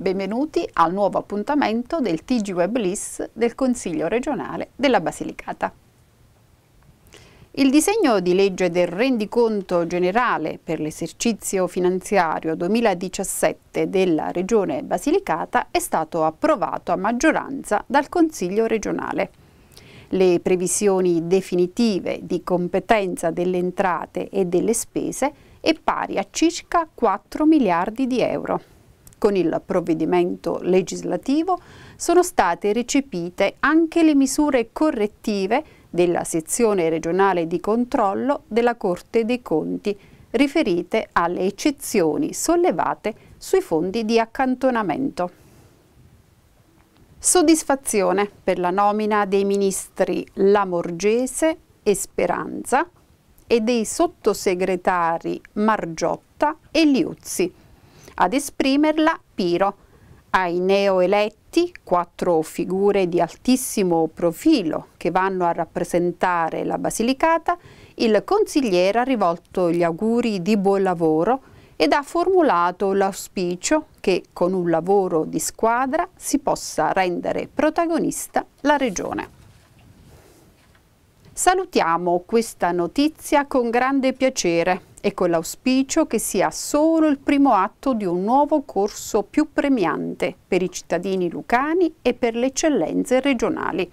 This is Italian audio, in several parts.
Benvenuti al nuovo appuntamento del TG Web LIS del Consiglio regionale della Basilicata. Il disegno di legge del rendiconto generale per l'esercizio finanziario 2017 della Regione Basilicata è stato approvato a maggioranza dal Consiglio regionale. Le previsioni definitive di competenza delle entrate e delle spese è pari a circa 4 miliardi di euro. Con il provvedimento legislativo sono state recepite anche le misure correttive della sezione regionale di controllo della Corte dei Conti riferite alle eccezioni sollevate sui fondi di accantonamento. Soddisfazione per la nomina dei ministri Lamorgese e Speranza e dei sottosegretari Margiotta e Liuzzi ad esprimerla Piro. Ai neoeletti, quattro figure di altissimo profilo che vanno a rappresentare la Basilicata, il consigliere ha rivolto gli auguri di buon lavoro ed ha formulato l'auspicio che con un lavoro di squadra si possa rendere protagonista la regione. Salutiamo questa notizia con grande piacere e con l'auspicio che sia solo il primo atto di un nuovo corso più premiante per i cittadini lucani e per le eccellenze regionali.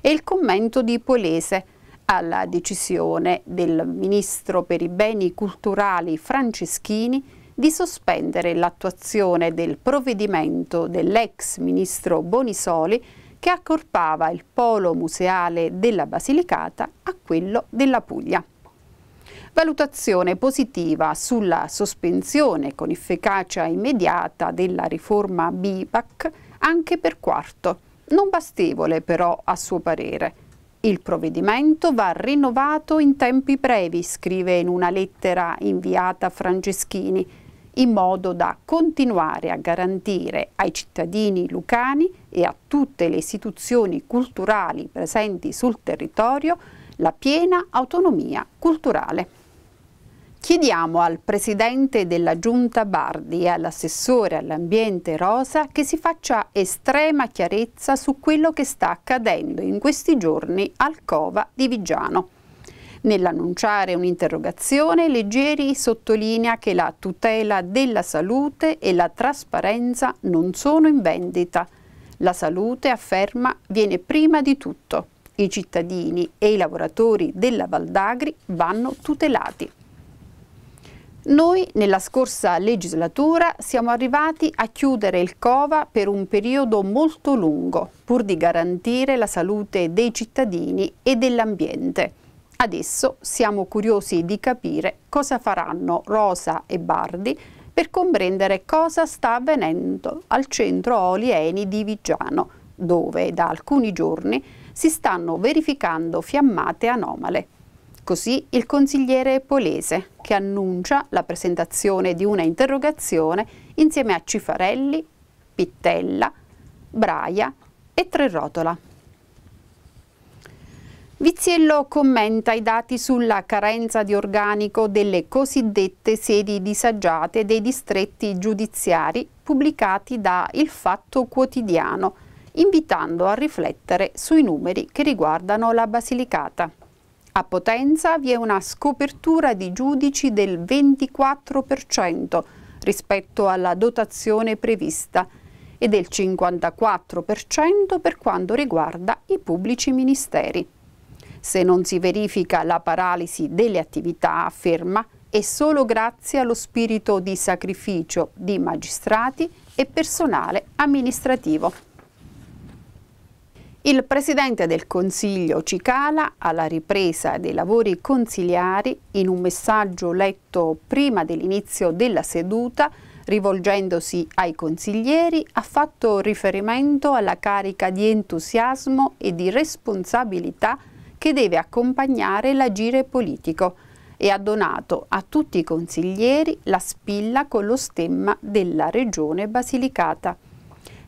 E il commento di Polese alla decisione del ministro per i beni culturali Franceschini di sospendere l'attuazione del provvedimento dell'ex ministro Bonisoli che accorpava il polo museale della Basilicata a quello della Puglia valutazione positiva sulla sospensione con efficacia immediata della riforma BIPAC anche per quarto, non bastevole però a suo parere. Il provvedimento va rinnovato in tempi brevi, scrive in una lettera inviata a Franceschini, in modo da continuare a garantire ai cittadini lucani e a tutte le istituzioni culturali presenti sul territorio la piena autonomia culturale. Chiediamo al presidente della giunta Bardi e all'assessore all'ambiente Rosa che si faccia estrema chiarezza su quello che sta accadendo in questi giorni al Cova di Vigiano. Nell'annunciare un'interrogazione, Leggeri sottolinea che la tutela della salute e la trasparenza non sono in vendita. La salute, afferma, viene prima di tutto. I cittadini e i lavoratori della Valdagri vanno tutelati. Noi nella scorsa legislatura siamo arrivati a chiudere il COVA per un periodo molto lungo, pur di garantire la salute dei cittadini e dell'ambiente. Adesso siamo curiosi di capire cosa faranno Rosa e Bardi per comprendere cosa sta avvenendo al centro Oli Eni di Vigiano, dove da alcuni giorni si stanno verificando fiammate anomale. Così il consigliere Polese, che annuncia la presentazione di una interrogazione insieme a Cifarelli, Pittella, Braia e Trerotola. Viziello commenta i dati sulla carenza di organico delle cosiddette sedi disagiate dei distretti giudiziari pubblicati da Il Fatto Quotidiano, invitando a riflettere sui numeri che riguardano la Basilicata. A Potenza vi è una scopertura di giudici del 24% rispetto alla dotazione prevista e del 54% per quanto riguarda i pubblici ministeri. Se non si verifica la paralisi delle attività, afferma, è solo grazie allo spirito di sacrificio di magistrati e personale amministrativo. Il Presidente del Consiglio Cicala, alla ripresa dei lavori consiliari, in un messaggio letto prima dell'inizio della seduta, rivolgendosi ai consiglieri, ha fatto riferimento alla carica di entusiasmo e di responsabilità che deve accompagnare l'agire politico e ha donato a tutti i consiglieri la spilla con lo stemma della Regione Basilicata.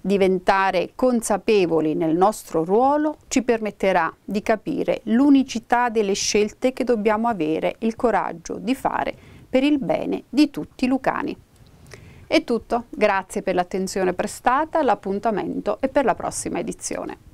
Diventare consapevoli nel nostro ruolo ci permetterà di capire l'unicità delle scelte che dobbiamo avere il coraggio di fare per il bene di tutti i lucani. È tutto, grazie per l'attenzione prestata, l'appuntamento e per la prossima edizione.